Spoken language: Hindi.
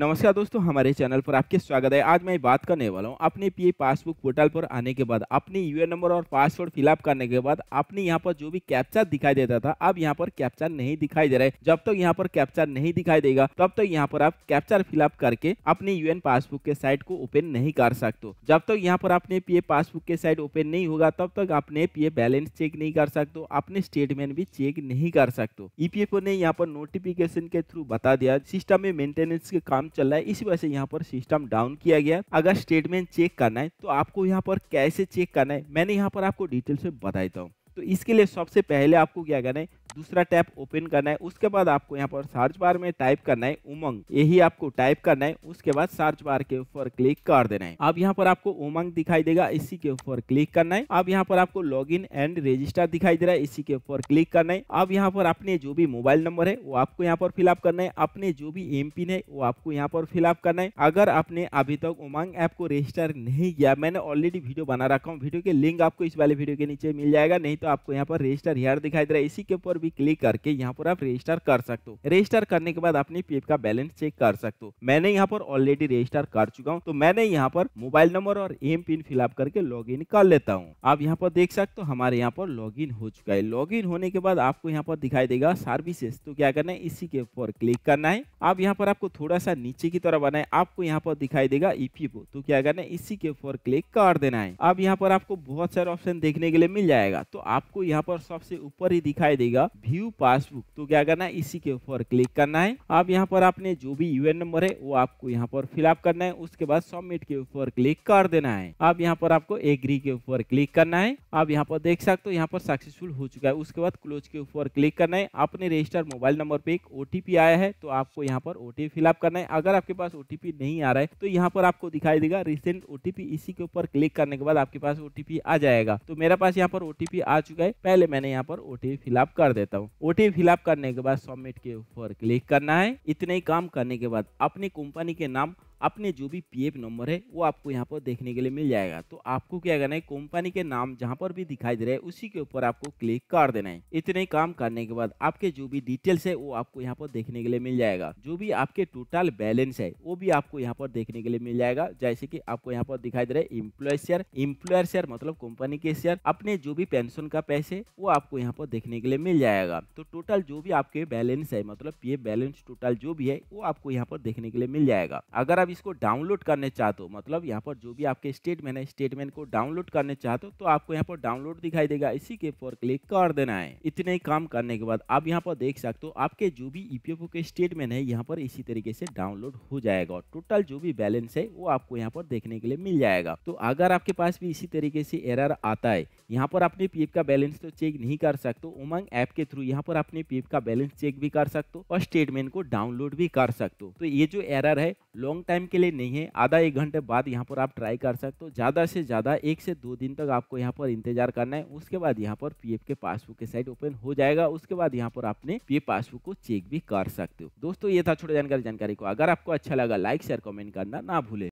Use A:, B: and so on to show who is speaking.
A: नमस्कार दोस्तों हमारे चैनल पर आपके स्वागत है आज मैं बात करने वाला हूँ अपने पी पासबुक पोर्टल पर आने के बाद अपने यू नंबर और पासवर्ड फिलअप करने के बाद अपने यहाँ पर जो भी कैप्चा दिखाई देता था अब यहाँ पर कैप्चा नहीं दिखाई दे रहा है जब तक तो यहाँ पर कैप्चा नहीं दिखाई देगा तब तक तो यहाँ पर आप कैप्चर फिलअप करके अपने यू पासबुक के साइट को ओपन नहीं कर सकते जब तक तो यहाँ पर अपने पी पासबुक के साइट ओपन नहीं होगा तब तक अपने पी बैलेंस चेक नहीं कर सकते अपने स्टेटमेंट भी चेक नहीं कर सकते ईपीएफओ ने यहाँ पर नोटिफिकेशन के थ्रू बता दिया सिस्टम में मेंटेनेंस के काम काम चल रहा है इसी वजह से यहाँ पर सिस्टम डाउन किया गया अगर स्टेटमेंट चेक करना है तो आपको यहाँ पर कैसे चेक करना है मैंने यहाँ पर आपको डिटेल से बताया हूँ तो इसके लिए सबसे पहले आपको क्या करना है दूसरा टैप ओपन करना है उसके बाद आपको यहाँ पर सर्च बार में टाइप करना है उमंग यही आपको टाइप करना है उसके बाद सर्च बार के ऊपर क्लिक कर देना है अब यहाँ पर आपको उमंग दिखाई देगा इसी के ऊपर क्लिक करना है अब यहाँ पर आपको लॉग एंड रजिस्टर दिखाई दे रहा है इसी के ऊपर क्लिक करना है अब यहाँ पर अपने जो भी मोबाइल नंबर है वो आपको यहाँ पर फिलअप करना है अपने जो भी एम पिन है वो आपको यहाँ पर फिलअप करना है अगर आपने अभी तक उमंग ऐप को रजिस्टर नहीं किया मैंने ऑलरेडी वीडियो बना रखा हूँ वीडियो के लिंक आपको इस वाले वीडियो के नीचे मिल जाएगा नहीं तो आपको यहाँ पर रजिस्टर हेयर दिखाई दे रहा है इसी के ऊपर भी क्लिक करके यहाँ पर आप रजिस्टर कर सकते हो रजिस्टर करने के बाद अपनी पीएफ का बैलेंस चेक कर सकते हो मैंने यहाँ पर ऑलरेडी रजिस्टर कर चुका हूँ तो मैंने यहाँ पर मोबाइल नंबर और एम पिन फिलअप करके लॉग कर लेता हूँ आप यहाँ पर देख सकते हो हमारे यहाँ पर लॉग हो चुका है लॉग होने के बाद आपको यहाँ पर दिखाई देगा सर्विसेस तो क्या करना है इसी के ऊपर क्लिक करना है आप यहाँ पर आपको थोड़ा सा नीचे की तरफ बनाए आपको यहाँ पर दिखाई देगा ईपी तो क्या करना है इसी के ऊपर क्लिक कर देना है अब यहाँ पर आपको बहुत सारे ऑप्शन देखने के लिए मिल जाएगा तो आपको यहाँ पर सबसे ऊपर ही दिखाई देगा व्यू पासबुक तो क्या करना है इसी के ऊपर क्लिक करना है आप यहाँ पर आपने जो भी यूएन नंबर है वो आपको यहाँ पर फिलअप करना है उसके बाद सबमिट के ऊपर क्लिक कर देना है आप यहाँ पर आपको एग्री के ऊपर क्लिक करना है आप यहाँ पर देख सकते हो यहाँ पर सक्सेसफुल हो चुका है उसके बाद क्लोज के ऊपर क्लिक करना है अपने रजिस्टर मोबाइल नंबर पे एक ओटीपी आया है तो आपको यहाँ पर ओटीपी फिलअप करना है अगर आपके पास ओटीपी नहीं आ रहा है तो यहाँ पर आपको दिखाई देगा रिसेंट ओटीपी इसी के ऊपर क्लिक करने के बाद आपके पास ओटीपी आ जाएगा तो मेरा पास यहाँ पर ओटीपी आ चुका है पहले मैंने यहाँ पर ओटीपी फिलअप कर दिया देता हूँ ओ फिलअप करने के बाद सबमिट के ऊपर क्लिक करना है इतने ही काम करने के बाद अपनी कंपनी के नाम अपने जो भी पीएफ नंबर है वो आपको यहाँ पर देखने के लिए मिल जाएगा तो आपको क्या करना है कंपनी के नाम जहाँ पर भी दिखाई दे रहा है उसी के ऊपर आपको क्लिक कर देना है इतने काम करने के बाद आपके जो भी डिटेल्स है वो आपको यहाँ पर देखने के लिए मिल जाएगा जो भी आपके टोटल बैलेंस है वो भी आपको यहाँ पर देखने के लिए मिल जाएगा जैसे की आपको यहाँ पर दिखाई दे रहा है इम्प्लॉय शेयर इम्प्लॉयर शेयर मतलब कंपनी के शेयर अपने जो भी पेंशन का पैसे वो आपको यहाँ पर देखने के लिए मिल जाएगा तो टोटल जो भी आपके बैलेंस है मतलब पी बैलेंस टोटल जो भी है वो आपको यहाँ पर देखने के लिए मिल जाएगा अगर आप इसको डाउनलोड करने चाहते हो मतलब यहाँ पर जो भी आपके स्टेटमेंट है स्टेटमेंट को डाउनलोड करने चाहते हो तो आपको यहाँ पर डाउनलोड दिखाई देगा इसी के ऊपर क्लिक कर देना है इतने ही काम करने के बाद आप यहाँ पर देख सकते हो आपके जो भी ईपीएफओ e के स्टेटमेंट है यहाँ पर इसी तरीके से डाउनलोड हो जाएगा और टोटल जो भी बैलेंस है वो आपको यहाँ पर देखने के लिए मिल जाएगा तो अगर आपके पास भी इसी तरीके से एरर आता है यहाँ पर अपने पी का बैलेंस तो चेक नहीं कर सकते उमंग ऐप के थ्रू यहाँ पर अपने पी का बैलेंस चेक भी कर सकते हो और स्टेटमेंट को डाउनलोड भी कर सकते हो तो ये जो एरर है लॉन्ग टाइम के लिए नहीं है आधा एक घंटे बाद यहाँ पर आप ट्राई कर सकते हो ज़्यादा से ज़्यादा एक से दो दिन तक आपको यहाँ पर इंतजार करना है उसके बाद यहाँ पर पीएफ के पासबुक के साइट ओपन हो जाएगा उसके बाद यहाँ पर आपने पी पासबुक को चेक भी कर सकते हो दोस्तों ये था छोटा जानकारी जानकारी को अगर आपको अच्छा लगा लाइक शेयर कॉमेंट करना ना भूले